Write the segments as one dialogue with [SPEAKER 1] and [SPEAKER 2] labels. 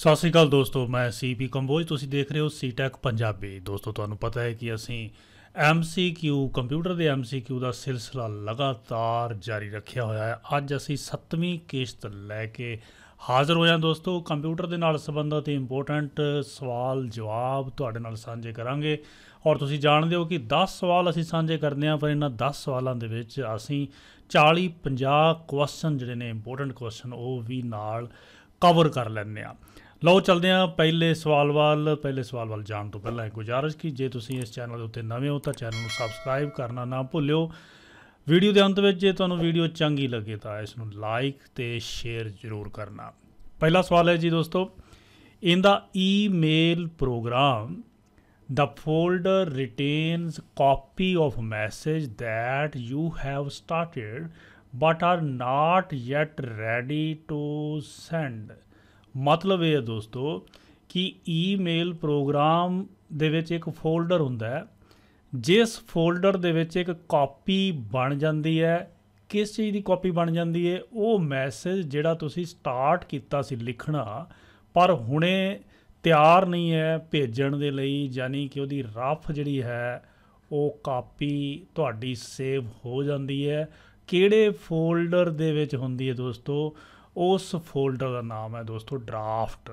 [SPEAKER 1] ਸਤਿ ਸ੍ਰੀ ਅਕਾਲ ਦੋਸਤੋ ਮੈਂ ਸੀਪੀ ਕੰਬੋਜ ਤੁਸੀਂ ਦੇਖ ਰਹੇ ਹੋ ਸੀਟੈਕ ਪੰਜਾਬੀ ਦੋਸਤੋ ਤੁਹਾਨੂੰ ਪਤਾ ਹੈ ਕਿ ਅਸੀਂ ਐਮਸੀਕਿਊ ਕੰਪਿਊਟਰ ਦੇ ਐਮਸੀਕਿਊ ਦਾ ਸਿਲਸਿਲਾ ਲਗਾਤਾਰ ਜਾਰੀ ਰੱਖਿਆ ਹੋਇਆ ਹੈ ਅੱਜ ਅਸੀਂ 7ਵੀਂ ਕਿਸ਼ਤ ਲੈ ਕੇ ਹਾਜ਼ਰ ਹੋਇਆ ਦੋਸਤੋ ਕੰਪਿਊਟਰ ਦੇ ਨਾਲ ਸੰਬੰਧਤ ਇੰਪੋਰਟੈਂਟ ਸਵਾਲ ਜਵਾਬ ਤੁਹਾਡੇ ਨਾਲ ਸਾਂਝੇ ਕਰਾਂਗੇ ਔਰ ਤੁਸੀਂ ਜਾਣਦੇ ਹੋ ਕਿ 10 ਸਵਾਲ ਅਸੀਂ ਸਾਂਝੇ ਕਰਦੇ ਹਾਂ ਪਰ ਇਹਨਾਂ 10 ਸਵਾਲਾਂ ਦੇ ਵਿੱਚ ਅਸੀਂ 40 50 ਕੁਐਸਚਨ ਜਿਹੜੇ ਨੇ ਇੰਪੋਰਟੈਂਟ ਕੁਐਸਚਨ ਉਹ ਵੀ ਨਾਲ ਕਵਰ ਕਰ ਲੈਂਦੇ ਆ ਲਓ ਚਲਦੇ ਆ ਪਹਿਲੇ ਸਵਾਲ ਵੱਲ ਪਹਿਲੇ ਸਵਾਲ ਵੱਲ ਜਾਣ ਤੋਂ ਪਹਿਲਾਂ ਇੱਕ ਗੁਜਾਰਿਸ਼ ਕੀ ਜੇ ਤੁਸੀਂ ਇਸ ਚੈਨਲ ਦੇ ਉੱਤੇ ਨਵੇਂ ਹੋ ਤਾਂ ਚੈਨਲ ਨੂੰ ਸਬਸਕ੍ਰਾਈਬ ਕਰਨਾ ਨਾ ਭੁੱਲਿਓ ਵੀਡੀਓ ਦੇ ਅੰਤ ਵਿੱਚ ਜੇ ਤੁਹਾਨੂੰ ਵੀਡੀਓ ਚੰਗੀ ਲੱਗੇ ਤਾਂ ਇਸ ਨੂੰ ਲਾਈਕ ਤੇ ਸ਼ੇਅਰ ਜ਼ਰੂਰ ਕਰਨਾ ਪਹਿਲਾ ਸਵਾਲ ਹੈ ਜੀ ਦੋਸਤੋ ਇਹਦਾ ਈਮੇਲ ਪ੍ਰੋਗਰਾਮ ਦਾ folder retains copy of message that you have started but are not yet ready to send ਮਤਲਬ ਇਹ ਹੈ ਦੋਸਤੋ ਕਿ ਈਮੇਲ ਪ੍ਰੋਗਰਾਮ ਦੇ ਵਿੱਚ ਇੱਕ ਫੋਲਡਰ ਹੁੰਦਾ ਹੈ ਜਿਸ ਫੋਲਡਰ ਦੇ ਵਿੱਚ ਇੱਕ ਕਾਪੀ ਬਣ ਜਾਂਦੀ ਹੈ ਕਿਸ ਚੀਜ਼ ਦੀ ਕਾਪੀ ਬਣ ਜਾਂਦੀ ਹੈ ਉਹ ਮੈਸੇਜ ਜਿਹੜਾ ਤੁਸੀਂ ਸਟਾਰਟ ਕੀਤਾ ਸੀ ਲਿਖਣਾ ਪਰ ਹੁਣੇ ਤਿਆਰ ਨਹੀਂ ਹੈ ਭੇਜਣ ਦੇ ਲਈ ਯਾਨੀ ਕਿ ਉਹਦੀ ਰਫ ਜਿਹੜੀ ਹੈ ਉਹ ਕਾਪੀ ਤੁਹਾਡੀ ਸੇਵ ਹੋ ਜਾਂਦੀ ਹੈ ਕਿਹੜੇ ਫੋਲਡਰ ਦੇ ਵਿੱਚ ਹੁੰਦੀ ਹੈ ਦੋਸਤੋ ਉਸ ਫੋਲਡਰ ਦਾ ਨਾਮ ਹੈ ਦੋਸਤੋ ਡਰਾਫਟ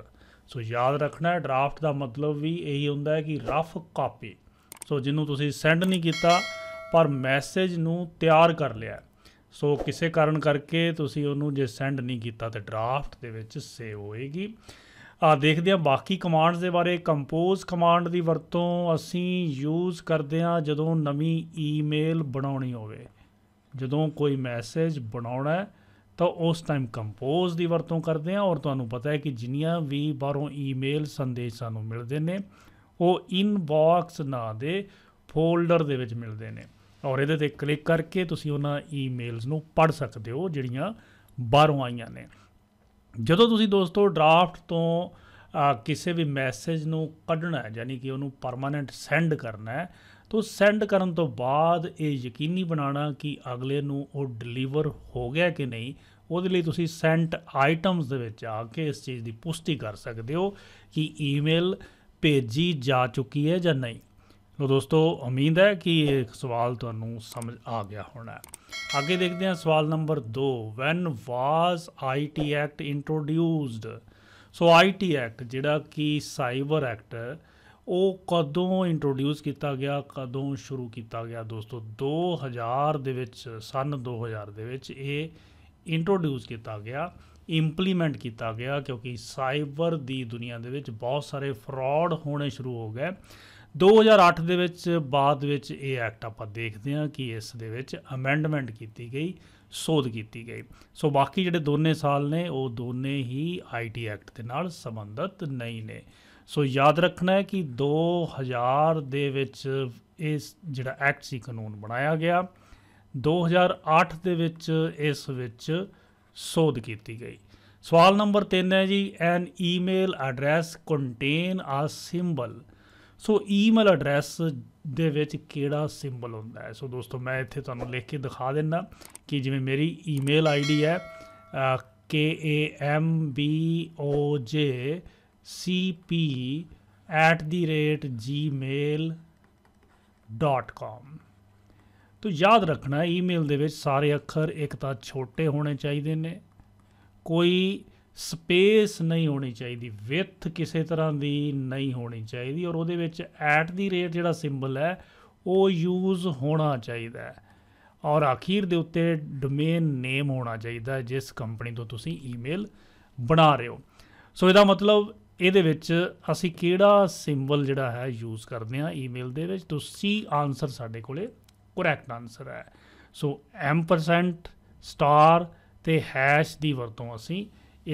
[SPEAKER 1] ਸੋ ਯਾਦ ਰੱਖਣਾ ਹੈ ਡਰਾਫਟ ਦਾ ਮਤਲਬ ਵੀ ਇਹੀ ਹੁੰਦਾ ਹੈ ਕਿ ਰਫ ਕਾਪੀ ਸੋ ਜਿਹਨੂੰ ਤੁਸੀਂ ਸੈਂਡ ਨਹੀਂ ਕੀਤਾ ਪਰ ਮੈਸੇਜ ਨੂੰ ਤਿਆਰ ਕਰ ਲਿਆ ਸੋ ਕਿਸੇ ਕਾਰਨ ਕਰਕੇ ਤੁਸੀਂ ਉਹਨੂੰ ਜੇ ਸੈਂਡ ਨਹੀਂ ਕੀਤਾ ਤੇ ਡਰਾਫਟ ਦੇ ਵਿੱਚ ਸੇਵ ਹੋਏਗੀ ਆ ਦੇਖਦੇ ਆ ਬਾਕੀ ਕਮਾਂਡਸ ਦੇ ਬਾਰੇ ਕੰਪੋਜ਼ ਕਮਾਂਡ ਦੀ ਵਰਤੋਂ ਅਸੀਂ ਯੂਜ਼ ਕਰਦੇ ਆ ਜਦੋਂ ਨਵੀਂ ਈਮੇਲ ਬਣਾਉਣੀ ਹੋਵੇ ਜਦੋਂ ਕੋਈ ਮੈਸੇਜ ਬਣਾਉਣਾ ਹੈ ਤਾਂ ਉਸ ਟਾਈਮ ਕੰਪੋਜ਼ ਦੀ ਵਰਤੋਂ ਕਰਦੇ ਆ ਔਰ ਤੁਹਾਨੂੰ ਪਤਾ ਹੈ ਕਿ ਜਿੰਨੀਆਂ ਵੀ ਬਾਹਰੋਂ ਈਮੇਲ ਸੰਦੇਸ਼ ਸਾਨੂੰ ਮਿਲਦੇ ਨੇ ਉਹ ਇਨਬਾਕਸ ਨਾਂ ਦੇ ਫੋਲਡਰ ਦੇ ਵਿੱਚ ਮਿਲਦੇ ਨੇ ਔਰ ਇਹਦੇ ਤੇ ਕਲਿੱਕ ਕਰਕੇ ਤੁਸੀਂ ਉਹਨਾਂ ਈਮੇਲਸ ਨੂੰ ਪੜ੍ਹ ਸਕਦੇ ਹੋ ਜਿਹੜੀਆਂ ਬਾਹਰੋਂ ਆਈਆਂ ਨੇ ਜਦੋਂ ਤੁਸੀਂ ਦੋਸਤੋ ਡਰਾਫਟ ਤੋਂ ਕਿਸੇ ਵੀ ਮੈਸੇਜ ਨੂੰ ਕੱਢਣਾ ਹੈ ਯਾਨੀ ਕਿ ਉਹਨੂੰ ਪਰਮਾਨੈਂਟ ਸੈਂਡ ਕਰਨਾ ਹੈ ਤੋਂ ਸੈਂਡ ਕਰਨ ਤੋਂ ਬਾਅਦ ਇਹ ਯਕੀਨੀ ਬਣਾਣਾ ਕਿ ਅਗਲੇ ਨੂੰ ਉਹ ਡਿਲੀਵਰ ਹੋ ਗਿਆ ਕਿ ਨਹੀਂ ਉਹਦੇ ਲਈ ਤੁਸੀਂ ਸੈਂਟ ਆਈਟਮਸ ਦੇ ਵਿੱਚ ਆ ਕੇ ਇਸ ਚੀਜ਼ ਦੀ ਪੁਸ਼ਟੀ ਕਰ ਸਕਦੇ ਹੋ ਕਿ ਈਮੇਲ ਭੇਜੀ ਜਾ ਚੁੱਕੀ ਹੈ ਜਾਂ ਨਹੀਂ ਲੋ ਦੋਸਤੋ ਉਮੀਦ ਹੈ ਕਿ ਇਹ ਸਵਾਲ ਤੁਹਾਨੂੰ ਸਮਝ ਆ ਗਿਆ ਹੋਣਾ ਅੱਗੇ ਦੇਖਦੇ ਹਾਂ ਸਵਾਲ ਨੰਬਰ 2 when was IT act introduced so IT act ਜਿਹੜਾ ਕਿ ਸਾਈਬਰ ਐਕਟ ਉਹ ਕਦੋਂ ਇੰਟਰੋਡਿਊਸ ਕੀਤਾ ਗਿਆ ਕਦੋਂ ਸ਼ੁਰੂ ਕੀਤਾ ਗਿਆ ਦੋਸਤੋ 2000 ਦੇ ਵਿੱਚ ਸਨ 2000 ਦੇ ਵਿੱਚ ਇਹ ਇੰਟਰੋਡਿਊਸ ਕੀਤਾ ਗਿਆ ਇੰਪਲੀਮੈਂਟ ਕੀਤਾ ਗਿਆ ਕਿਉਂਕਿ ਸਾਈਬਰ ਦੀ ਦੁਨੀਆ ਦੇ ਵਿੱਚ ਬਹੁਤ ਸਾਰੇ ਫਰਾਡ ਹੋਣੇ ਸ਼ੁਰੂ ਹੋ ਗਏ 2008 ਦੇ ਵਿੱਚ ਬਾਅਦ ਵਿੱਚ ਇਹ ਐਕਟ ਆਪਾਂ ਦੇਖਦੇ ਹਾਂ ਕਿ ਇਸ ਦੇ ਵਿੱਚ ਅਮੈਂਡਮੈਂਟ ਕੀਤੀ ਗਈ ਸੋਧ ਕੀਤੀ ਗਈ ਸੋ ਬਾਕੀ ਜਿਹੜੇ ਦੋਨੇ ਸਾਲ ਨੇ ਉਹ ਦੋਨੇ ਹੀ ਆਈਟੀ ਐਕਟ ਦੇ ਨਾਲ ਸੰਬੰਧਤ ਨਹੀਂ ਨੇ ਸੋ ਯਾਦ ਰੱਖਣਾ ਹੈ ਕਿ 2000 ਦੇ ਵਿੱਚ ਇਸ ਜਿਹੜਾ ਐਕਟ ਸੀ ਕਾਨੂੰਨ ਬਣਾਇਆ ਗਿਆ 2008 ਦੇ ਵਿੱਚ ਇਸ ਵਿੱਚ ਸੋਧ ਕੀਤੀ ਗਈ ਸਵਾਲ ਨੰਬਰ 3 ਹੈ ਜੀ an email address contain a symbol so email address ਦੇ ਵਿੱਚ ਕਿਹੜਾ ਸਿੰਬਲ ਹੁੰਦਾ ਹੈ ਸੋ ਦੋਸਤੋ ਮੈਂ ਇੱਥੇ ਤੁਹਾਨੂੰ ਲਿਖ ਕੇ ਦਿਖਾ ਦਿੰਦਾ ਕਿ ਜਿਵੇਂ ਮੇਰੀ ਈਮੇਲ ਆਈਡੀ ਹੈ k a m b o j c p @gmail.com ਤੋ ਯਾਦ ਰੱਖਣਾ ਈਮੇਲ ਦੇ ਵਿੱਚ ਸਾਰੇ ਅੱਖਰ ਇੱਕ ਤਾਂ ਛੋਟੇ ਹੋਣੇ ਚਾਹੀਦੇ ਨੇ ਕੋਈ ਸਪੇਸ ਨਹੀਂ ਹੋਣੀ ਚਾਹੀਦੀ ਵਿਥ ਕਿਸੇ ਤਰ੍ਹਾਂ ਦੀ ਨਹੀਂ ਹੋਣੀ ਚਾਹੀਦੀ ਔਰ ਉਹਦੇ ਵਿੱਚ ਐਟ ਦੀ ਰੇਟ ਜਿਹੜਾ ਸਿੰਬਲ ਹੈ ਉਹ ਯੂਜ਼ ਹੋਣਾ ਚਾਹੀਦਾ ਹੈ ਔਰ ਆਖੀਰ ਦੇ ਉੱਤੇ ਡੋਮੇਨ ਨੇਮ ਹੋਣਾ ਚਾਹੀਦਾ ਜਿਸ ਕੰਪਨੀ ਤੋਂ ਤੁਸੀਂ ਈਮੇਲ ਬਣਾ ਰਹੇ ਹੋ ਸੋ ਇਹਦਾ ਮਤਲਬ ਇਹਦੇ ਵਿੱਚ ਅਸੀਂ ਕਿਹੜਾ ਸਿੰਬਲ ਜਿਹੜਾ ਹੈ ਯੂਜ਼ ਕਰਦੇ ਆ ਈਮੇਲ ਦੇ ਵਿੱਚ ਤੋਂ ਸੀ ਆਨਸਰ ਸਾਡੇ ਕੋਲੇ ਕਰੈਕਟ ਆਨਸਰ ਹੈ ਸੋ ਐਮ ਪਰਸੈਂਟ ਸਟਾਰ ਤੇ ਹੈਸ਼ ਦੀ ਵਰਤੋਂ ਅਸੀਂ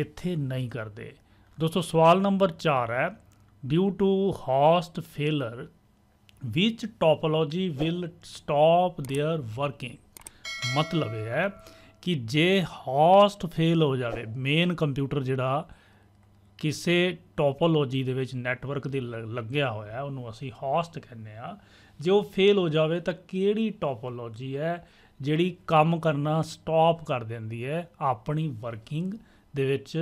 [SPEAKER 1] ਇੱਥੇ ਨਹੀਂ ਕਰਦੇ ਦੋਸਤੋ ਸਵਾਲ ਨੰਬਰ 4 ਹੈ due to host failure which topology will stop their working ਮਤਲਬ ਇਹ ਹੈ ਕਿ ਜੇ ਹੋਸਟ ਫੇਲ ਹੋ ਜਾਵੇ ਮੇਨ ਕੰਪਿਊਟਰ ਜਿਹੜਾ ਕਿਸੇ ਟੋਪੋਲੋਜੀ ਦੇ ਵਿੱਚ ਨੈਟਵਰਕ ਦੇ ਲੱਗਿਆ ਹੋਇਆ ਉਹਨੂੰ ਅਸੀਂ ਹੋਸਟ ਕਹਿੰਦੇ ਆ ਜੇ ਉਹ ਫੇਲ ਹੋ ਜਾਵੇ ਤਾਂ ਕਿਹੜੀ ਟੋਪੋਲੋਜੀ ਹੈ ਜਿਹੜੀ ਕੰਮ ਕਰਨਾ ਸਟਾਪ ਕਰ ਦਿੰਦੀ ਹੈ ਆਪਣੀ ਵਰਕਿੰਗ ਦੇ ਵਿੱਚ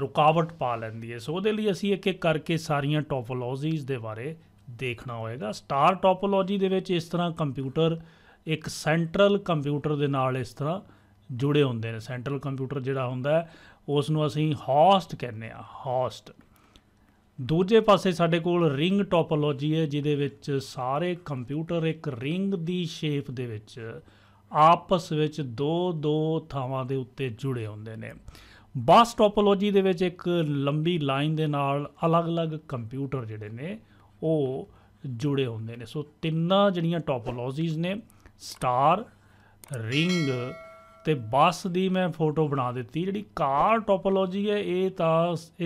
[SPEAKER 1] ਰੁਕਾਵਟ ਪਾ ਲੈਂਦੀ ਹੈ ਸੋ ਉਹਦੇ ਲਈ ਅਸੀਂ ਇੱਕ ਇੱਕ ਕਰਕੇ ਸਾਰੀਆਂ ਟੋਪੋਲੋਜੀਜ਼ ਦੇ ਬਾਰੇ ਦੇਖਣਾ ਹੋਏਗਾ ਸਟਾਰ ਟੋਪੋਲੋਜੀ ਦੇ ਵਿੱਚ ਇਸ ਤਰ੍ਹਾਂ ਕੰਪਿਊਟਰ ਇੱਕ ਸੈਂਟਰਲ ਕੰਪਿਊਟਰ ਦੇ ਨਾਲ ਇਸ ਤਰ੍ਹਾਂ ਜੁੜੇ ਹੁੰਦੇ ਨੇ ਸੈਂਟਰਲ ਕੰਪਿਊਟਰ ਜਿਹੜਾ ਹੁੰਦਾ ਉਸ ਨੂੰ ਅਸੀਂ ਹੋਸਟ ਕਹਿੰਦੇ ਆ ਹੋਸਟ ਦੂਜੇ ਪਾਸੇ ਸਾਡੇ ਕੋਲ ਰਿੰਗ ਟੋਪੋਲੋਜੀ ਹੈ ਜਿਹਦੇ ਵਿੱਚ ਸਾਰੇ ਕੰਪਿਊਟਰ ਇੱਕ ਰਿੰਗ ਦੀ ਸ਼ੇਪ ਦੇ ਵਿੱਚ ਆਪਸ ਵਿੱਚ ਦੋ ਦੋ ਥਾਵਾਂ ਦੇ ਉੱਤੇ ਜੁੜੇ ਹੁੰਦੇ ਨੇ ਬਸ ਟੋਪੋਲੋਜੀ ਦੇ ਵਿੱਚ ਇੱਕ ਲੰਬੀ ਲਾਈਨ ਦੇ ਨਾਲ ਅਲੱਗ-ਅਲੱਗ ਕੰਪਿਊਟਰ ਜਿਹੜੇ ਨੇ ਉਹ ਜੁੜੇ ਹੁੰਦੇ ਨੇ ਸੋ ਤਿੰਨਾਂ ਜਿਹੜੀਆਂ ਟੋਪੋਲੋਜੀਜ਼ ਨੇ ਸਟਾਰ ਰਿੰਗ ਤੇ ਬਸ ਦੀ ਮੈਂ ਫੋਟੋ ਬਣਾ ਦਿੱਤੀ ਜਿਹੜੀ ਕਾਰ ਟੋਪੋਲੋਜੀ ਹੈ ਇਹ ਤਾਂ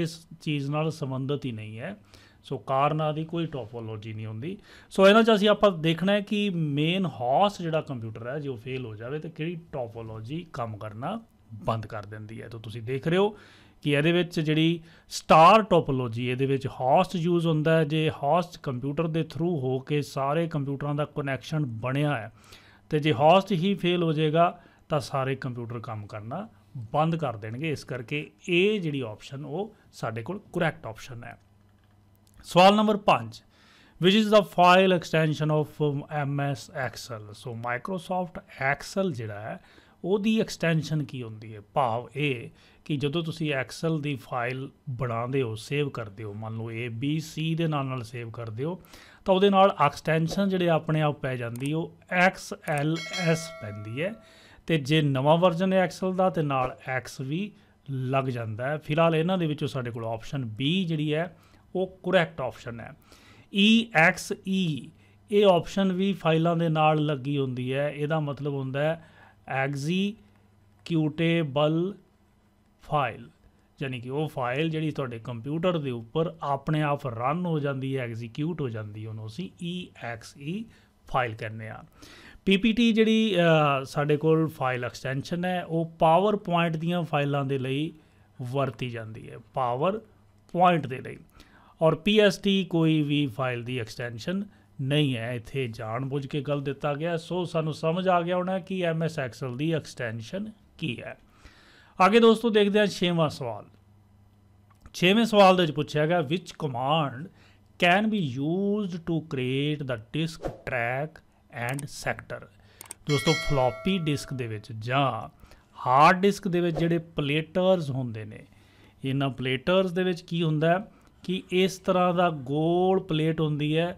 [SPEAKER 1] ਇਸ ਚੀਜ਼ ਨਾਲ ਸੰਬੰਧਿਤ ਹੀ ਨਹੀਂ ਹੈ ਸੋ ਕਾਰ ਨਾਲ ਦੀ ਕੋਈ ਟੋਪੋਲੋਜੀ ਨਹੀਂ ਹੁੰਦੀ ਸੋ ਇਹਨਾਂ 'ਚ ਅਸੀਂ ਆਪਾਂ ਦੇਖਣਾ ਹੈ ਕਿ ਮੇਨ ਹੌਸ ਜਿਹੜਾ ਕੰਪਿਊਟਰ ਹੈ ਜੇ ਉਹ ਫੇਲ ਹੋ ਜਾਵੇ ਤੇ ਕਿਹੜੀ ਟੋਪੋਲੋਜੀ ਕੰਮ ਕਰਨਾ ਬੰਦ ਕਰ ਦਿੰਦੀ ਹੈ ਤਾਂ ਤੁਸੀਂ ਦੇਖ ਰਹੇ ਹੋ ਕਿ ਇਹਦੇ ਵਿੱਚ ਜਿਹੜੀ ਸਟਾਰ ਟੋਪੋਲੋਜੀ ਇਹਦੇ ਵਿੱਚ ਹੋਸਟ ਯੂਜ਼ ਹੁੰਦਾ ਹੈ ਜੇ ਹੋਸਟ ਕੰਪਿਊਟਰ ਦੇ ਥਰੂ ਹੋ ਕੇ ਸਾਰੇ ਕੰਪਿਊਟਰਾਂ ਦਾ ਕਨੈਕਸ਼ਨ ਬਣਿਆ ਹੈ ਤੇ ਜੇ ਹੋਸਟ ਹੀ ਫੇਲ ਹੋ ਜਾਏਗਾ ਤਾਂ ਸਾਰੇ ਕੰਪਿਊਟਰ ਕੰਮ ਕਰਨਾ ਬੰਦ ਕਰ ਦੇਣਗੇ ਇਸ ਕਰਕੇ ਇਹ ਜਿਹੜੀ ਆਪਸ਼ਨ ਉਹ ਸਾਡੇ ਕੋਲ ਕਰੈਕਟ ਆਪਸ਼ਨ ਹੈ ਸਵਾਲ ਨੰਬਰ 5 which is the file extension of MS Excel so Microsoft Excel ਜਿਹੜਾ ਹੈ ਉਹਦੀ ਐਕਸਟੈਂਸ਼ਨ ਕੀ ਹੁੰਦੀ ਹੈ ਭਾਵ ਇਹ ਕਿ ਜਦੋਂ ਤੁਸੀਂ ਐਕਸਲ ਦੀ ਫਾਈਲ ਬਣਾਉਂਦੇ ਹੋ ਸੇਵ ਕਰਦੇ ਹੋ ਮੰਨ ਲਓ A B C ਦੇ ਨਾਲ ਨਾਲ ਸੇਵ ਕਰਦੇ ਹੋ ਤਾਂ ਉਹਦੇ ਨਾਲ ਐਕਸਟੈਂਸ਼ਨ ਜਿਹੜੇ ਆਪਣੇ ਆਪ ਪੈ ਜਾਂਦੀ ਉਹ XLS ਪੈਂਦੀ ਹੈ ਤੇ ਜੇ ਨਵਾਂ ਵਰਜ਼ਨ ਹੈ ਐਕਸਲ ਦਾ ਤੇ ਨਾਲ X ਵੀ ਲੱਗ ਜਾਂਦਾ ਹੈ ਫਿਲਹਾਲ ਇਹਨਾਂ ਦੇ ਵਿੱਚੋਂ ਸਾਡੇ ਕੋਲ ਆਪਸ਼ਨ B ਜਿਹੜੀ ਹੈ ਉਹ ਕਰੈਕਟ ਆਪਸ਼ਨ ਹੈ EXE e, ਇਹ ਆਪਸ਼ਨ ਵੀ ਫਾਈਲਾਂ ਦੇ ਨਾਲ ਲੱਗੀ ਹੁੰਦੀ ਹੈ ਇਹਦਾ ਮਤਲਬ ਹੁੰਦਾ ਹੈ ਐਗਜ਼ੀਕਿਊਟੇਬਲ ਫਾਈਲ ਯਾਨੀ ਕਿ ਉਹ ਫਾਈਲ ਜਿਹੜੀ ਤੁਹਾਡੇ ਕੰਪਿਊਟਰ ਦੇ ਉੱਪਰ ਆਪਣੇ ਆਪ ਰਨ ਹੋ ਜਾਂਦੀ ਹੈ ਐਗਜ਼ੀਕਿਊਟ ਹੋ ਜਾਂਦੀ ਹੈ ਉਹਨੂੰ ਅਸੀਂ exe e ਫਾਈਲ ਕਹਿੰਦੇ ਆ PPT ਜਿਹੜੀ ਸਾਡੇ ਕੋਲ ਫਾਈਲ ਐਕਸਟੈਂਸ਼ਨ ਹੈ ਉਹ ਪਾਵਰਪੁਆਇੰਟ ਦੀਆਂ ਫਾਈਲਾਂ ਦੇ ਲਈ ਵਰਤੀ ਜਾਂਦੀ ਹੈ ਪਾਵਰ ਪੁਆਇੰਟ ਦੇ ਲਈ ਔਰ PST ਕੋਈ ਵੀ ਫਾਈਲ ਦੀ ਐਕਸਟੈਂਸ਼ਨ ਨਹੀਂ ਹੈ ਇੱਥੇ ਜਾਣਬੁੱਝ ਕੇ ਗਲ ਦਿੱਤਾ ਗਿਆ ਸੋ ਸਾਨੂੰ ਸਮਝ ਆ ਗਿਆ ਹੋਣਾ ਕਿ ਐਮਐਸ ਐਕਸਲ ਦੀ ਐਕਸਟੈਂਸ਼ਨ ਕੀ ਹੈ ਅੱਗੇ ਦੋਸਤੋ ਦੇਖਦੇ ਹਾਂ 6ਵਾਂ ਸਵਾਲ 6ਵੇਂ ਸਵਾਲ ਦੇ ਵਿੱਚ ਪੁੱਛਿਆ ਗਿਆ which command can be used to create the disk track and sector ਦੋਸਤੋ ਫਲੋਪੀ ਡਿਸਕ ਦੇ ਵਿੱਚ ਜਾਂ ਹਾਰਡ ਡਿਸਕ ਦੇ ਵਿੱਚ ਜਿਹੜੇ ਪਲੇਟਰਸ ਹੁੰਦੇ ਨੇ ਇਹਨਾਂ ਪਲੇਟਰਸ ਦੇ ਵਿੱਚ ਕੀ ਹੁੰਦਾ ਕਿ ਇਸ ਤਰ੍ਹਾਂ ਦਾ ਗੋਲ ਪਲੇਟ ਹੁੰਦੀ ਹੈ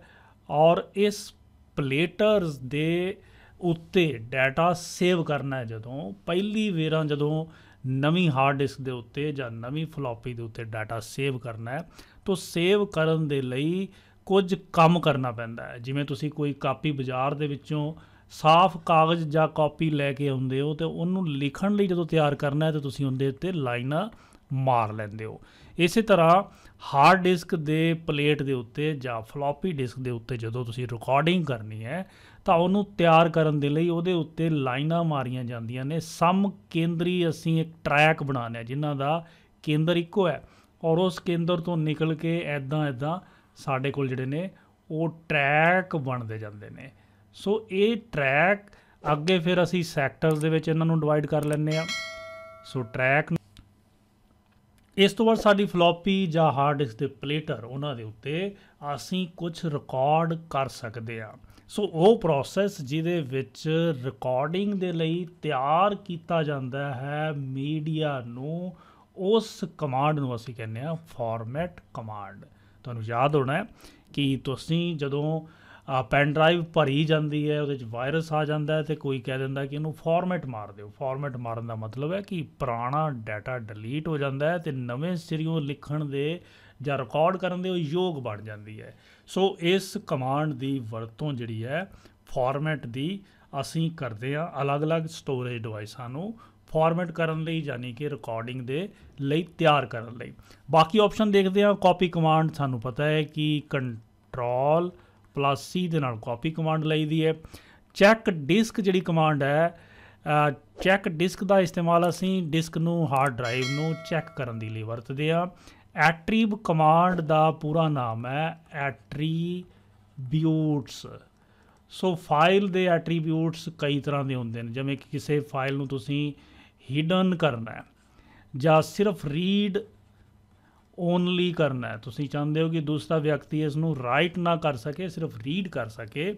[SPEAKER 1] ਔਰ ਇਸ ਪਲੇਟਰਸ ਦੇ ਉੱਤੇ ਡਾਟਾ ਸੇਵ ਕਰਨਾ ਹੈ ਜਦੋਂ ਪਹਿਲੀ ਵੇਰਾਂ ਜਦੋਂ ਨਵੀਂ ਹਾਰਡ ਡਿਸਕ ਦੇ ਉੱਤੇ ਜਾਂ ਨਵੀਂ ਫਲੋਪੀ ਦੇ ਉੱਤੇ ਡਾਟਾ ਸੇਵ ਕਰਨਾ ਹੈ ਤਾਂ ਸੇਵ ਕਰਨ ਦੇ ਲਈ ਕੁਝ ਕੰਮ ਕਰਨਾ ਪੈਂਦਾ ਹੈ ਜਿਵੇਂ ਤੁਸੀਂ ਕੋਈ ਕਾਪੀ ਬਾਜ਼ਾਰ ਦੇ ਵਿੱਚੋਂ ਸਾਫ਼ ਕਾਗਜ਼ ਜਾਂ ਕਾਪੀ ਲੈ ਕੇ ਆਉਂਦੇ ਹੋ ਤੇ ਉਹਨੂੰ ਲਿਖਣ ਲਈ ਜਦੋਂ ਤਿਆਰ ਕਰਨਾ ਹੈ ਤਾਂ ਤੁਸੀਂ ਉਹਦੇ ਉੱਤੇ ਲਾਈਨਾਂ ਮਾਰ ਲੈਂਦੇ ਹੋ ਇਸੇ ਤਰ੍ਹਾਂ ਹਾਰਡ ਡਿਸਕ ਦੇ ਪਲੇਟ ਦੇ ਉੱਤੇ ਜਾਂ ਫਲੋਪੀ ਡਿਸਕ ਦੇ ਉੱਤੇ ਜਦੋਂ ਤੁਸੀਂ ਰਿਕਾਰਡਿੰਗ ਕਰਨੀ ਹੈ ਤਾਂ ਉਹਨੂੰ ਤਿਆਰ ਕਰਨ ਦੇ ਲਈ ਉਹਦੇ ਉੱਤੇ ਲਾਈਨਾਂ ਮਾਰੀਆਂ ਜਾਂਦੀਆਂ ਨੇ ਸਮ ਕੇਂਦਰੀ ਅਸੀਂ ਇੱਕ ਟਰੈਕ ਹਾਂ ਜਿਨ੍ਹਾਂ ਦਾ ਕੇਂਦਰ ਇੱਕੋ ਹੈ ਔਰ ਉਸ ਕੇਂਦਰ ਤੋਂ ਨਿਕਲ ਕੇ ਐਦਾਂ ਐਦਾਂ ਸਾਡੇ ਕੋਲ ਜਿਹੜੇ ਨੇ ਉਹ ਟਰੈਕ ਬਣਦੇ ਜਾਂਦੇ ਨੇ ਸੋ ਇਹ ਟਰੈਕ ਅੱਗੇ ਫਿਰ ਅਸੀਂ ਸੈਕਟਰਸ ਦੇ ਵਿੱਚ ਇਹਨਾਂ ਨੂੰ ਡਿਵਾਈਡ ਕਰ ਲੈਂਦੇ ਆ ਸੋ ਟਰੈਕ ਇਸ ਤੋਂ ਬਾਅਦ ਸਾਡੀ ਫਲੋਪੀ ਜਾਂ ਹਾਰਡ ਡਿਸਕ ਦੇ ਪਲੇਟਰ ਉਹਨਾਂ ਦੇ ਉੱਤੇ ਅਸੀਂ ਕੁਝ ਰਿਕਾਰਡ ਕਰ ਸਕਦੇ ਆ ਸੋ ਉਹ ਪ੍ਰੋਸੈਸ ਜਿਹਦੇ ਵਿੱਚ ਰਿਕਾਰਡਿੰਗ ਦੇ ਲਈ ਤਿਆਰ ਕੀਤਾ ਜਾਂਦਾ ਹੈ ਮੀਡੀਆ ਨੂੰ ਉਸ ਕਮਾਂਡ ਨੂੰ ਅਸੀਂ ਕਹਿੰਦੇ ਆ ਫਾਰਮੈਟ ਕਮਾਂਡ ਤੁਹਾਨੂੰ ਯਾਦ ਹੋਣਾ ਕਿ ਤੁਸੀਂ ਜਦੋਂ ਆ ਪੈਨ ਡਰਾਈਵ ਭਰੀ ਜਾਂਦੀ ਹੈ ਉਹਦੇ ਵਿੱਚ ਵਾਇਰਸ ਆ ਜਾਂਦਾ ਹੈ ਤੇ ਕੋਈ ਕਹਿ ਦਿੰਦਾ ਕਿ ਇਹਨੂੰ ਫਾਰਮੈਟ ਮਾਰ ਦਿਓ ਫਾਰਮੈਟ ਮਾਰਨ ਦਾ ਮਤਲਬ ਹੈ ਕਿ ਪੁਰਾਣਾ ਡਾਟਾ ਡਿਲੀਟ ਹੋ ਜਾਂਦਾ ਹੈ ਤੇ ਨਵੇਂ ਸਿਰਿਓਂ ਲਿਖਣ ਦੇ ਜਾਂ ਰਿਕਾਰਡ ਕਰਨ ਦੇ ਉਹ ਯੋਗ ਬਣ ਜਾਂਦੀ ਹੈ ਸੋ ਇਸ ਕਮਾਂਡ ਦੀ ਵਰਤੋਂ ਜਿਹੜੀ ਹੈ ਫਾਰਮੈਟ ਦੀ ਅਸੀਂ ਕਰਦੇ ਆ ਅਲੱਗ-ਅਲੱਗ ਸਟੋਰੇਜ ਡਿਵਾਈਸਾਂ ਨੂੰ ਫਾਰਮੈਟ ਕਰਨ ਲਈ ਯਾਨੀ ਕਿ ਰਿਕਾਰਡਿੰਗ ਦੇ ਲਈ ਤਿਆਰ ਕਰਨ ਲਈ ਬਾਕੀ ਆਪਸ਼ਨ ਦੇਖਦੇ ਆ ਕਾਪੀ ਕਮਾਂਡ ਸਾਨੂੰ ਪਤਾ ਹੈ ਕਿ ਕੰਟਰੋਲ ਪਲੱਸ ਸੀ ਦੇ ਨਾਲ ਕਾਪੀ ਕਮਾਂਡ ਲਈਦੀ ਹੈ ਚੈੱਕ ਡਿਸਕ ਜਿਹੜੀ ਕਮਾਂਡ ਹੈ ਚੈੱਕ ਡਿਸਕ ਦਾ ਇਸਤੇਮਾਲ ਅਸੀਂ ਡਿਸਕ ਨੂੰ ਹਾਰਡ ਡਰਾਈਵ ਨੂੰ ਚੈੱਕ ਕਰਨ ਦੇ ਲਈ ਵਰਤਦੇ ਆ ਐਟਰੀਬ ਕਮਾਂਡ ਦਾ ਪੂਰਾ ਨਾਮ ਹੈ ਐਟਰੀ ਬਿਊਟਸ ਸੋ ਫਾਈਲ ਦੇ ਐਟਰੀਬਿਊਟਸ ਕਈ ਤਰ੍ਹਾਂ ਦੇ ਹੁੰਦੇ ਨੇ ਜਿਵੇਂ ਕਿ ਕਿਸੇ ਫਾਈਲ ਨੂੰ ਤੁਸੀਂ ਹਿਡਨ ਕਰਨਾ ਹੈ ਜਾਂ ਸਿਰਫ ਰੀਡ ਓਨਲੀ ਕਰਨਾ ਹੈ ਤੁਸੀਂ ਚਾਹੁੰਦੇ ਹੋ ਕਿ ਦੂਸਰਾ ਵਿਅਕਤੀ ਇਸ ਨੂੰ ਰਾਈਟ ਨਾ ਕਰ ਸਕੇ ਸਿਰਫ ਰੀਡ ਕਰ ਸਕੇ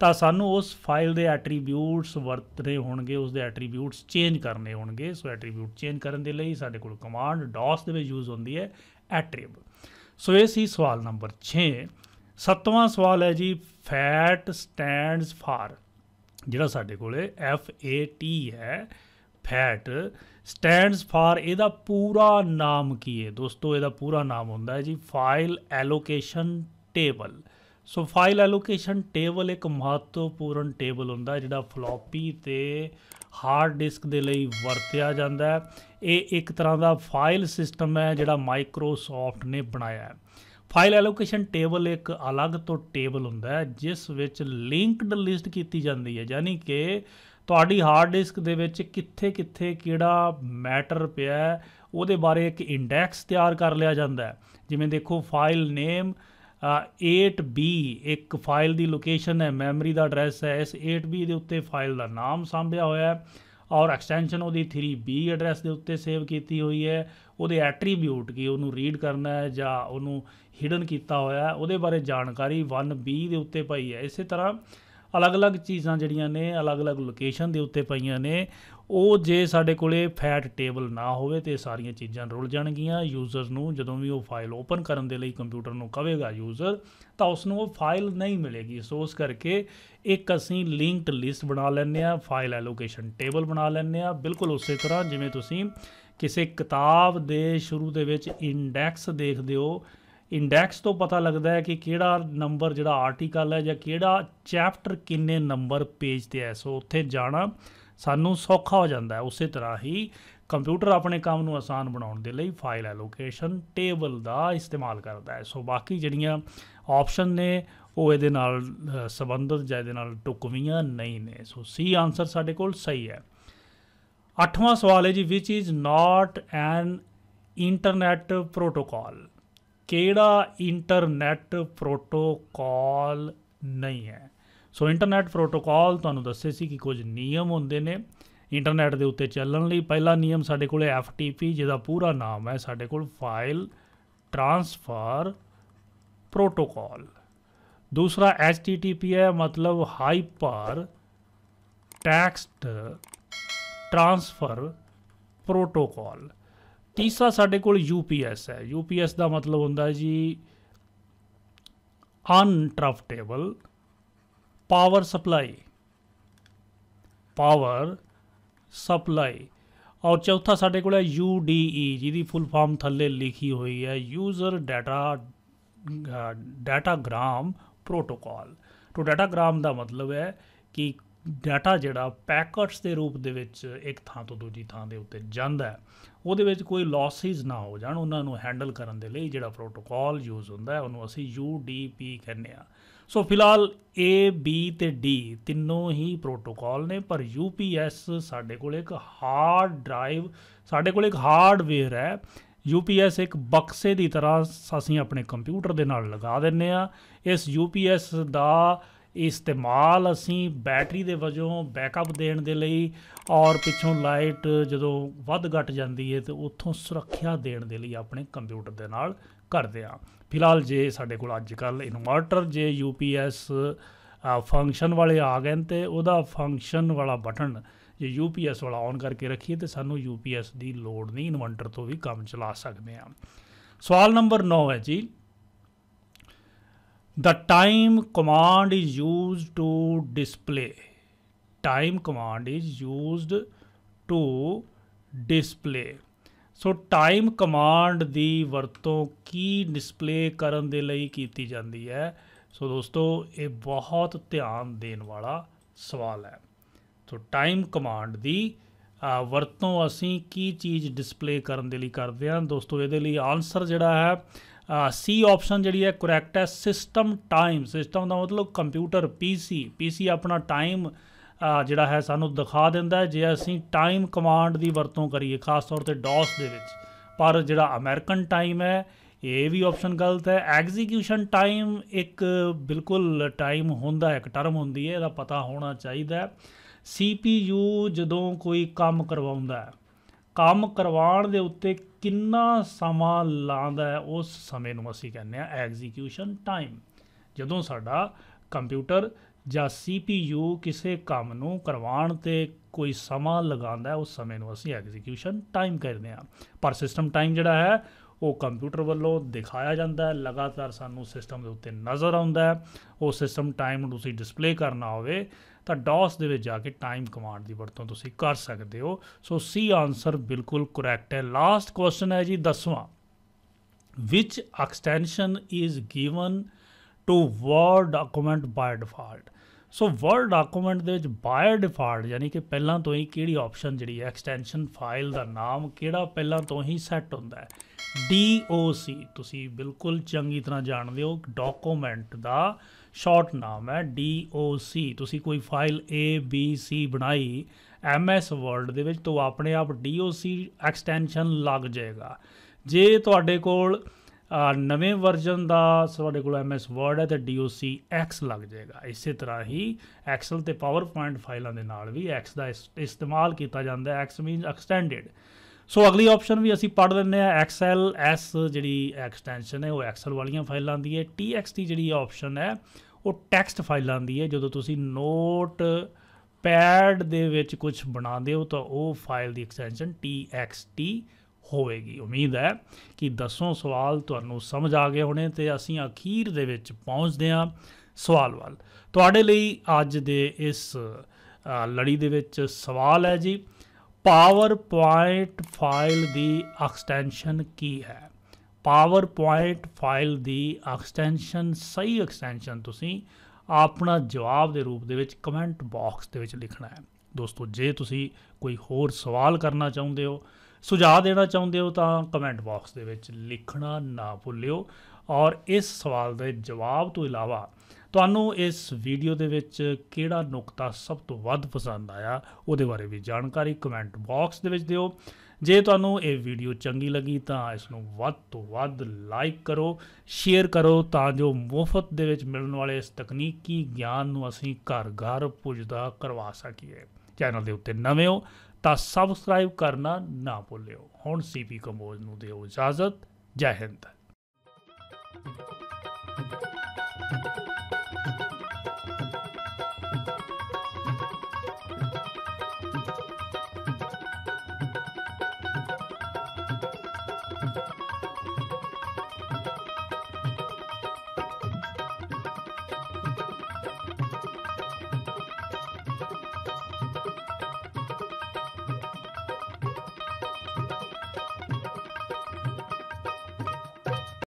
[SPEAKER 1] ਤਾਂ ਸਾਨੂੰ ਉਸ ਫਾਈਲ ਦੇ ਐਟਰੀਬਿਊਟਸ ਵਰਤਨੇ ਹੋਣਗੇ ਉਸ ਦੇ ਐਟਰੀਬਿਊਟਸ ਚੇਂਜ ਕਰਨੇ ਹੋਣਗੇ ਸੋ ਐਟਰੀਬਿਊਟ ਚੇਂਜ ਕਰਨ ਦੇ ਲਈ ਸਾਡੇ ਕੋਲ ਕਮਾਂਡ DOS ਦੇ ਵਿੱਚ ਯੂਜ਼ ਹੁੰਦੀ ਹੈ ਐਟਰੀਬ ਸੋ ਇਹ ਸੀ ਸਵਾਲ ਨੰਬਰ 6 ਸੱਤਵਾਂ ਸਵਾਲ ਹੈ ਜੀ ਫੈਟ ਸਟੈਂਡਸ ਫਾਰ ਜਿਹੜਾ ਸਾਡੇ ਕੋਲੇ ਐਫ ਏ ਟੀ ਹੈ ਫੈਟ ਸਟੈਂਡਸ ਫਾਰ ਇਹਦਾ ਪੂਰਾ ਨਾਮ ਕੀ ਹੈ ਦੋਸਤੋ ਇਹਦਾ ਪੂਰਾ ਨਾਮ ਹੁੰਦਾ ਹੈ ਜੀ file allocation table so file allocation table ਇੱਕ ਮਹੱਤਵਪੂਰਨ ਟੇਬਲ ਹੁੰਦਾ ਜਿਹੜਾ ਫਲੋਪੀ ਤੇ ਹਾਰਡ ਡਿਸਕ ਦੇ ਲਈ ਵਰਤਿਆ ਜਾਂਦਾ ਹੈ ਇਹ ਇੱਕ ਤਰ੍ਹਾਂ ਦਾ ਫਾਈਲ ਸਿਸਟਮ ਹੈ ਜਿਹੜਾ ਮਾਈਕਰੋਸਾਫਟ ਨੇ ਬਣਾਇਆ ਹੈ ਫਾਈਲ ਐਲੋਕੇਸ਼ਨ ਟੇਬਲ ਇੱਕ ਅਲੱਗ ਤੋਂ ਟੇਬਲ ਹੁੰਦਾ ਹੈ ਜਿਸ ਵਿੱਚ ਲਿੰਕਡ ਲਿਸਟ ਕੀਤੀ ਜਾਂਦੀ ਹੈ ਯਾਨੀ ਕਿ ਤੁਹਾਡੀ ਹਾਰਡ ਡਿਸਕ ਦੇ ਵਿੱਚ ਕਿੱਥੇ-ਕਿੱਥੇ ਕਿਹੜਾ ਮੈਟਰ ਪਿਆ ਹੈ ਉਹਦੇ ਬਾਰੇ ਇੱਕ ਇੰਡੈਕਸ ਤਿਆਰ ਕਰ ਲਿਆ ਜਾਂਦਾ ਹੈ ਜਿਵੇਂ ਦੇਖੋ ਫਾਈਲ ਨੇਮ 8B ਇੱਕ ਫਾਈਲ ਦੀ ਲੋਕੇਸ਼ਨ ਹੈ ਮੈਮਰੀ ਦਾ ਐਡਰੈਸ ਹੈ ਇਸ 8B ਦੇ ਉੱਤੇ ਫਾਈਲ ਦਾ ਨਾਮ ਸਾਂਭਿਆ ਹੋਇਆ ਹੈ ਔਰ ਐਕਸਟੈਂਸ਼ਨ ਉਹਦੀ 3B ਐਡਰੈਸ ਦੇ ਉੱਤੇ ਸੇਵ ਕੀਤੀ ਹੋਈ ਹੈ ਉਹਦੇ ਐਟਰੀਬਿਊਟ ਕੀ ਉਹਨੂੰ ਰੀਡ ਕਰਨਾ ਹੈ ਜਾਂ ਉਹਨੂੰ ਹਿਡਨ ਕੀਤਾ ਹੋਇਆ ਹੈ ਉਹਦੇ ਬਾਰੇ ਜਾਣਕਾਰੀ 1B ਦੇ ਉੱਤੇ ਪਈ ਹੈ ਇਸੇ ਤਰ੍ਹਾਂ ਅਲੱਗ-ਅਲੱਗ ਚੀਜ਼ਾਂ ਜਿਹੜੀਆਂ ਨੇ ਅਲੱਗ-ਅਲੱਗ ਲੋਕੇਸ਼ਨ ਦੇ ਉੱਤੇ ਪਈਆਂ ਨੇ ਉਹ ਜੇ ਸਾਡੇ ਕੋਲੇ ਫੈਟ ਟੇਬਲ ਨਾ ਹੋਵੇ ਤੇ ਸਾਰੀਆਂ ਚੀਜ਼ਾਂ ਰੁਲ ਜਾਣਗੀਆਂ ਯੂਜ਼ਰ ਨੂੰ ਜਦੋਂ ਵੀ ਉਹ ਫਾਈਲ ਓਪਨ ਕਰਨ ਦੇ ਲਈ ਕੰਪਿਊਟਰ ਨੂੰ ਕਹੇਗਾ ਯੂਜ਼ਰ ਤਾਂ ਉਸ ਨੂੰ ਉਹ ਫਾਈਲ ਨਹੀਂ ਮਿਲੇਗੀ ਸੋਸ ਕਰਕੇ ਇੱਕ ਅਸੀਂ ਲਿੰਕਡ ਲਿਸਟ ਬਣਾ ਲੈਂਦੇ ਆ ਫਾਈਲ ਐਲੋਕੇਸ਼ਨ ਟੇਬਲ ਬਣਾ ਲੈਂਦੇ ਆ ਬਿਲਕੁਲ ਉਸੇ ਤਰ੍ਹਾਂ ਜਿਵੇਂ ਤੁਸੀਂ ਕਿਸੇ ਕਿਤਾਬ ਦੇ ਸ਼ੁਰੂ ਦੇ ਵਿੱਚ ਇੰਡੈਕਸ ਦੇਖਦੇ ਹੋ ਇੰਡੈਕਸ ਤੋਂ ਪਤਾ ਲੱਗਦਾ ਹੈ ਕਿ ਕਿਹੜਾ ਨੰਬਰ ਜਿਹੜਾ ਆਰਟੀਕਲ ਹੈ ਜਾਂ ਕਿਹੜਾ ਚੈਪਟਰ ਕਿੰਨੇ ਨੰਬਰ ਪੇਜ ਤੇ ਹੈ ਸੋ ਉੱਥੇ ਜਾਣਾ ਸਾਨੂੰ ਸੌਖਾ ਹੋ ਜਾਂਦਾ ਹੈ ਉਸੇ ਤਰ੍ਹਾਂ ਹੀ ਕੰਪਿਊਟਰ ਆਪਣੇ ਕੰਮ ਨੂੰ ਆਸਾਨ ਬਣਾਉਣ ਦੇ ਲਈ ਫਾਈਲ ਐਲੋਕੇਸ਼ਨ ਟੇਬਲ ਦਾ ਇਸਤੇਮਾਲ ਕਰਦਾ ਹੈ ਸੋ ਬਾਕੀ ਜਿਹੜੀਆਂ ਆਪਸ਼ਨ ਨੇ ਉਹ ਇਹਦੇ ਨਾਲ ਸੰਬੰਧਿਤ ਜਾਂ ਇਹਦੇ ਨਾਲ ਟੁਕਵੀਆਂ ਨਹੀਂ ਨੇ ਸੋ ਸੀ ਆਨਸਰ ਸਾਡੇ ਕੋਲ ਸਹੀ ਹੈ ਅੱਠਵਾਂ ਸਵਾਲ ਹੈ ਜੀ which is not an internet protocol ਕਿਹੜਾ ਇੰਟਰਨੈਟ ਪ੍ਰੋਟੋਕਾਲ ਨਹੀਂ ਹੈ ਸੋ ਇੰਟਰਨੈਟ ਪ੍ਰੋਟੋਕਾਲ ਤੁਹਾਨੂੰ ਦੱਸੇ ਸੀ ਕਿ ਕੁਝ ਨਿਯਮ ਹੁੰਦੇ ਨੇ ਇੰਟਰਨੈਟ ਦੇ ਉੱਤੇ ਚੱਲਣ ਲਈ ਪਹਿਲਾ ਨਿਯਮ ਸਾਡੇ ਕੋਲ FTP ਜਿਹਦਾ ਪੂਰਾ ਨਾਮ ਹੈ ਸਾਡੇ ਕੋਲ ਫਾਈਲ ਟ੍ਰਾਂਸਫਰ ਪ੍ਰੋਟੋਕਾਲ ਦੂਸਰਾ HTTP ਹੈ ਮਤਲਬ ਹਾਈਪਰ ਟੈਕਸਟ ਟ੍ਰਾਂਸਫਰ ਪ੍ਰੋਟੋਕਾਲ ਤੀਸਰਾ ਸਾਡੇ ਕੋਲ ਯੂਪੀਐਸ ਹੈ ਯੂਪੀਐਸ ਦਾ ਮਤਲਬ ਹੁੰਦਾ ਹੈ ਜੀ uninterruptible power supply power supply ਔਰ ਚੌਥਾ ਸਾਡੇ ਕੋਲ ਹੈ ਯੂਡੀਈ ਜਿਹਦੀ ਫੁੱਲ ਫਾਰਮ ਥੱਲੇ ਲਿਖੀ ਹੋਈ ਹੈ ਯੂਜ਼ਰ ਡਾਟਾ ਡਾਟਾਗ੍ਰਾਮ ਪ੍ਰੋਟੋਕਾਲ ਤੋਂ ਡਾਟਾਗ੍ਰਾਮ ਦਾ ਮਤਲਬ ਹੈ ਕਿ ਡਾਟਾ ਜਿਹੜਾ ਪੈਕਟਸ ਦੇ ਰੂਪ ਦੇ ਵਿੱਚ ਇੱਕ ਥਾਂ ਤੋਂ ਦੂਜੀ ਥਾਂ ਦੇ ਉੱਤੇ ਜਾਂਦਾ ਹੈ ਉਹਦੇ ਵਿੱਚ ਕੋਈ ਲਾਸਸ ਨਾ ਹੋ ਜਾਣ ਉਹਨਾਂ ਨੂੰ ਹੈਂਡਲ ਕਰਨ ਦੇ ਲਈ ਜਿਹੜਾ ਪ੍ਰੋਟੋਕਾਲ ਯੂਜ਼ ਹੁੰਦਾ ਹੈ ਉਹਨੂੰ ਅਸੀਂ UDP ਕਹਿੰਦੇ ਆ ਸੋ ਫਿਲਹਾਲ A B ਤੇ D ਤਿੰਨੋਂ ਹੀ ਪ੍ਰੋਟੋਕਾਲ ਨੇ ਪਰ UPS ਸਾਡੇ ਕੋਲ ਇੱਕ ਹਾਰਡ ਡਰਾਈਵ ਸਾਡੇ ਕੋਲ ਇੱਕ ਹਾਰਡਵੇਅਰ ਹੈ UPS ਇੱਕ ਬਕਸੇ ਦੀ ਤਰ੍ਹਾਂ ਸਾਸੀਂ ਆਪਣੇ ਕੰਪਿਊਟਰ ਦੇ ਨਾਲ ਲਗਾ ਦਿੰਨੇ ਆ ਇਸ UPS ਦਾ ਇਸਤੇਮਾਲ ਅਸੀਂ ਬੈਟਰੀ ਦੇ ਵਜੋਂ ਬੈਕਅਪ ਦੇਣ ਦੇ ਲਈ ਔਰ ਪਿੱਛੋਂ ਲਾਈਟ ਜਦੋਂ ਵੱਧ ਘਟ ਜਾਂਦੀ ਹੈ ਤੇ ਉੱਥੋਂ ਸੁਰੱਖਿਆ ਦੇਣ ਦੇ ਲਈ ਆਪਣੇ ਕੰਪਿਊਟਰ ਦੇ ਨਾਲ ਕਰਦੇ ਆ ਫਿਲਹਾਲ ਜੇ ਸਾਡੇ ਕੋਲ ਅੱਜ ਕੱਲ ਇਨਵਰਟਰ ਜੇ ਯੂਪੀਐਸ ਫੰਕਸ਼ਨ ਵਾਲੇ ਆ ਗਏ ਤੇ ਉਹਦਾ ਫੰਕਸ਼ਨ ਵਾਲਾ ਬਟਨ ਜੇ ਯੂਪੀਐਸ ਵਾਲਾ ਔਨ ਕਰਕੇ ਰੱਖੀਏ ਤੇ ਸਾਨੂੰ ਯੂਪੀਐਸ ਦੀ ਲੋਡ ਨਹੀਂ ਇਨਵਰਟਰ ਤੋਂ ਵੀ ਕੰਮ ਚਲਾ ਸਕਦੇ ਆ ਸਵਾਲ ਨੰਬਰ 9 ਹੈ ਜੀ the time command is used to display time command is used to display so time command ਦੀ ਵਰਤੋਂ ਕੀ ਡਿਸਪਲੇ ਕਰਨ ਦੇ ਲਈ ਕੀਤੀ ਜਾਂਦੀ ਹੈ ਸੋ ਦੋਸਤੋ ਇਹ ਬਹੁਤ ਧਿਆਨ ਦੇਣ ਵਾਲਾ ਸਵਾਲ ਹੈ ਸੋ ਟਾਈਮ ਕਮਾਂਡ ਦੀ ਵਰਤੋਂ ਅਸੀਂ ਕੀ ਚੀਜ਼ ਡਿਸਪਲੇ ਕਰਨ ਦੇ ਲਈ ਕਰਦੇ ਹਾਂ ਦੋਸਤੋ ਇਹਦੇ ਲਈ ਆਨਸਰ ਜਿਹੜਾ ਹੈ ਸੀ ਆਪਸ਼ਨ ਜਿਹੜੀ ਹੈ ਕਰੈਕਟ ਹੈ ਸਿਸਟਮ ਟਾਈਮ ਸਿਸਟਮ ਦਾ ਮਤਲਬ ਕੰਪਿਊਟਰ ਪੀਸੀ ਪੀਸੀ ਆਪਣਾ ਟਾਈਮ ਜਿਹੜਾ ਹੈ ਸਾਨੂੰ ਦਿਖਾ ਦਿੰਦਾ ਜੇ ਅਸੀਂ ਟਾਈਮ ਕਮਾਂਡ ਦੀ ਵਰਤੋਂ ਕਰੀਏ ਖਾਸ ਤੌਰ ਤੇ ਡੌਸ ਦੇ ਵਿੱਚ ਪਰ ਜਿਹੜਾ ਅਮਰੀਕਨ ਟਾਈਮ ਹੈ ਇਹ ਵੀ ਆਪਸ਼ਨ ਗਲਤ ਹੈ ਐਗਜ਼ੀਕਿਊਸ਼ਨ ਟਾਈਮ ਇੱਕ ਬਿਲਕੁਲ ਟਾਈਮ ਹੁੰਦਾ ਇੱਕ ਟਰਮ ਹੁੰਦੀ ਹੈ ਇਹਦਾ ਪਤਾ ਹੋਣਾ ਚਾਹੀਦਾ ਸੀਪੀਯੂ ਜਦੋਂ ਕੋਈ ਕੰਮ ਕਰਵਾਉਂਦਾ ਹੈ ਕੰਮ ਕਰਵਾਉਣ ਦੇ ਉੱਤੇ ਕਿੰਨਾ ਸਮਾਂ ਲਾਂਦਾ ਹੈ ਉਸ ਸਮੇਂ ਨੂੰ ਅਸੀਂ ਕਹਿੰਦੇ ਆ ਐਗਜ਼ੀਕਿਊਸ਼ਨ ਟਾਈਮ ਜਦੋਂ ਸਾਡਾ ਕੰਪਿਊਟਰ ਜਾਂ CPU ਕਿਸੇ ਕੰਮ ਨੂੰ ਕਰਵਾਉਣ ਤੇ ਕੋਈ ਸਮਾਂ ਲਗਾਉਂਦਾ ਹੈ ਉਸ ਸਮੇਂ ਨੂੰ ਅਸੀਂ ਐਗਜ਼ੀਕਿਊਸ਼ਨ ਟਾਈਮ ਕਹਿੰਦੇ ਆ ਪਰ ਸਿਸਟਮ ਟਾਈਮ ਜਿਹੜਾ ਹੈ ਉਹ ਕੰਪਿਊਟਰ ਵੱਲੋਂ ਦਿਖਾਇਆ ਜਾਂਦਾ ਹੈ ਲਗਾਤਾਰ ਸਾਨੂੰ ਸਿਸਟਮ ਦੇ ਉੱਤੇ ਨਜ਼ਰ ਆਉਂਦਾ ਹੈ ਉਹ ਸਿਸਟਮ ਟਾਈਮ ਨੂੰ ਤੁਸੀਂ ਡਿਸਪਲੇ ਕਰਨਾ ਹੋਵੇ ਤਾਂ DOS ਦੇ ਵਿੱਚ ਜਾ ਕੇ ਟਾਈਮ ਕਮਾਂਡ ਦੀ ਵਰਤੋਂ ਤੁਸੀਂ ਕਰ ਸਕਦੇ ਹੋ ਸੋ ਸੀ ਆਨਸਰ ਬਿਲਕੁਲ ਕਰੈਕਟ ਹੈ ਲਾਸਟ ਕੁਐਸਚਨ ਹੈ ਜੀ 10ਵਾਂ which extension is given to word document by default so word document ਦੇ ਵਿੱਚ ਬਾਇ ਡਿਫਾਲਟ ਯਾਨੀ ਕਿ ਪਹਿਲਾਂ ਤੋਂ ਹੀ ਕਿਹੜੀ ਆਪਸ਼ਨ ਜਿਹੜੀ ਹੈ ਐਕਸਟੈਂਸ਼ਨ ਫਾਈਲ ਦਾ ਨਾਮ ਕਿਹੜਾ ਪਹਿਲਾਂ ਤੋਂ ਹੀ ਸੈੱਟ ਹੁੰਦਾ ਹੈ DOC ਤੁਸੀਂ ਬਿਲਕੁਲ ਚੰਗੀ ਤਰ੍ਹਾਂ ਜਾਣਦੇ ਹੋ ਡਾਕੂਮੈਂਟ ਦਾ ਸ਼ਾਰਟ ਨਾਮ ਹੈ DOC ਤੁਸੀਂ ਕੋਈ ਫਾਈਲ ABC ਬਣਾਈ MS Word ਦੇ ਵਿੱਚ ਤੋਂ ਆਪਣੇ ਆਪ DOC ਐਕਸਟੈਂਸ਼ਨ ਲੱਗ ਜਾਏਗਾ ਜੇ ਤੁਹਾਡੇ ਕੋਲ ਨਵੇਂ ਵਰਜ਼ਨ ਦਾ ਤੁਹਾਡੇ ਕੋਲ MS Word ਹੈ ਤਾਂ DOC X ਲੱਗ ਜਾਏਗਾ ਇਸੇ ਤਰ੍ਹਾਂ ਹੀ Excel ਤੇ PowerPoint ਫਾਈਲਾਂ ਦੇ ਨਾਲ ਵੀ X ਦਾ ਇਸਤੇਮਾਲ ਕੀਤਾ ਜਾਂਦਾ ਹੈ X ਮੀਨਸ ਐਕਸਟੈਂਡਡ ਸੋ ਅਗਲੀ ਆਪਸ਼ਨ ਵੀ ਅਸੀਂ ਪੜ੍ਹ ਲੈਂਦੇ ਆ ਐਕਸਐਲ ਐਸ ਜਿਹੜੀ ਐਕਸਟੈਂਸ਼ਨ ਹੈ ਉਹ ਐਕਸਲ ਵਾਲੀਆਂ ਫਾਈਲਾਂ ਦੀ ਹੈ txt ਜਿਹੜੀ ਆਪਸ਼ਨ ਹੈ ਉਹ ਟੈਕਸਟ ਫਾਈਲਾਂ ਦੀ ਹੈ ਜਦੋਂ ਤੁਸੀਂ ਨੋਟ ਪੈਡ ਦੇ ਵਿੱਚ ਕੁਝ ਬਣਾਉਂਦੇ ਹੋ ਤਾਂ ਉਹ ਫਾਈਲ ਦੀ ਐਕਸਟੈਂਸ਼ਨ ਟੀ ਹੋਵੇਗੀ ਉਮੀਦ ਹੈ ਕਿ ਦਸੋਂ ਸਵਾਲ ਤੁਹਾਨੂੰ ਸਮਝ ਆ ਗਏ ਹੋਣੇ ਤੇ ਅਸੀਂ ਅਖੀਰ ਦੇ ਵਿੱਚ ਪਹੁੰਚਦੇ ਹਾਂ ਸਵਾਲ ਵੱਲ ਤੁਹਾਡੇ ਲਈ ਅੱਜ ਦੇ ਇਸ ਲੜੀ ਦੇ ਵਿੱਚ ਸਵਾਲ ਹੈ ਜੀ ਪਾਵਰਪੁਆਇੰਟ ਫਾਈਲ ਦੀ ਐਕਸਟੈਂਸ਼ਨ ਕੀ ਹੈ ਪਾਵਰਪੁਆਇੰਟ ਫਾਈਲ ਦੀ ਐਕਸਟੈਂਸ਼ਨ ਸਹੀ ਐਕਸਟੈਂਸ਼ਨ ਤੁਸੀਂ ਆਪਣਾ ਜਵਾਬ ਦੇ ਰੂਪ ਦੇ ਵਿੱਚ ਕਮੈਂਟ ਬਾਕਸ ਦੇ ਵਿੱਚ ਲਿਖਣਾ ਹੈ ਦੋਸਤੋ ਜੇ ਤੁਸੀਂ ਕੋਈ ਹੋਰ ਸਵਾਲ ਕਰਨਾ ਚਾਹੁੰਦੇ ਹੋ ਸੁਝਾਅ ਦੇਣਾ ਚਾਹੁੰਦੇ ਹੋ ਤਾਂ ਕਮੈਂਟ ਬਾਕਸ ਦੇ ਵਿੱਚ ਲਿਖਣਾ ਨਾ ਭੁੱਲਿਓ ਔਰ ਇਸ ਸਵਾਲ ਦੇ ਜਵਾਬ ਤੋਂ ਇਲਾਵਾ ਤੁਹਾਨੂੰ ਇਸ ਵੀਡੀਓ ਦੇ ਵਿੱਚ ਕਿਹੜਾ ਨੁਕਤਾ ਸਭ ਤੋਂ ਵੱਧ ਪਸੰਦ ਆਇਆ ਉਹਦੇ ਬਾਰੇ ਵੀ ਜਾਣਕਾਰੀ ਕਮੈਂਟ ਬਾਕਸ ਦੇ ਵਿੱਚ ਦਿਓ ਜੇ ਤੁਹਾਨੂੰ ਇਹ ਵੀਡੀਓ ਚੰਗੀ ਲੱਗੀ ਤਾਂ ਇਸ ਨੂੰ ਵੱਧ ਤੋਂ ਵੱਧ ਲਾਈਕ ਕਰੋ ਸ਼ੇਅਰ ਕਰੋ ਤਾਂ ਜੋ ਮੁਫਤ ਦੇ ਵਿੱਚ ਮਿਲਣ ਵਾਲੇ ਇਸ ਤਕਨੀਕੀ ਗਿਆਨ ਨੂੰ ਅਸੀਂ ਘਰ-ਘਰ ਪੁੱਜਦਾ ਕਰਵਾ ਸਕੀਏ ਚੈਨਲ ਦੇ ਉੱਤੇ ਨਵੇਂ ਹੋ ਤਾਂ ਸਬਸਕ੍ਰਾਈਬ ਕਰਨਾ ਨਾ ਭੁੱਲਿਓ ਹੁਣ ਸੀਪੀ ਕੰਬੋਜ ਨੂੰ ਦਿਓ ਇਜਾਜ਼ਤ ਜੈ ਹਿੰਦ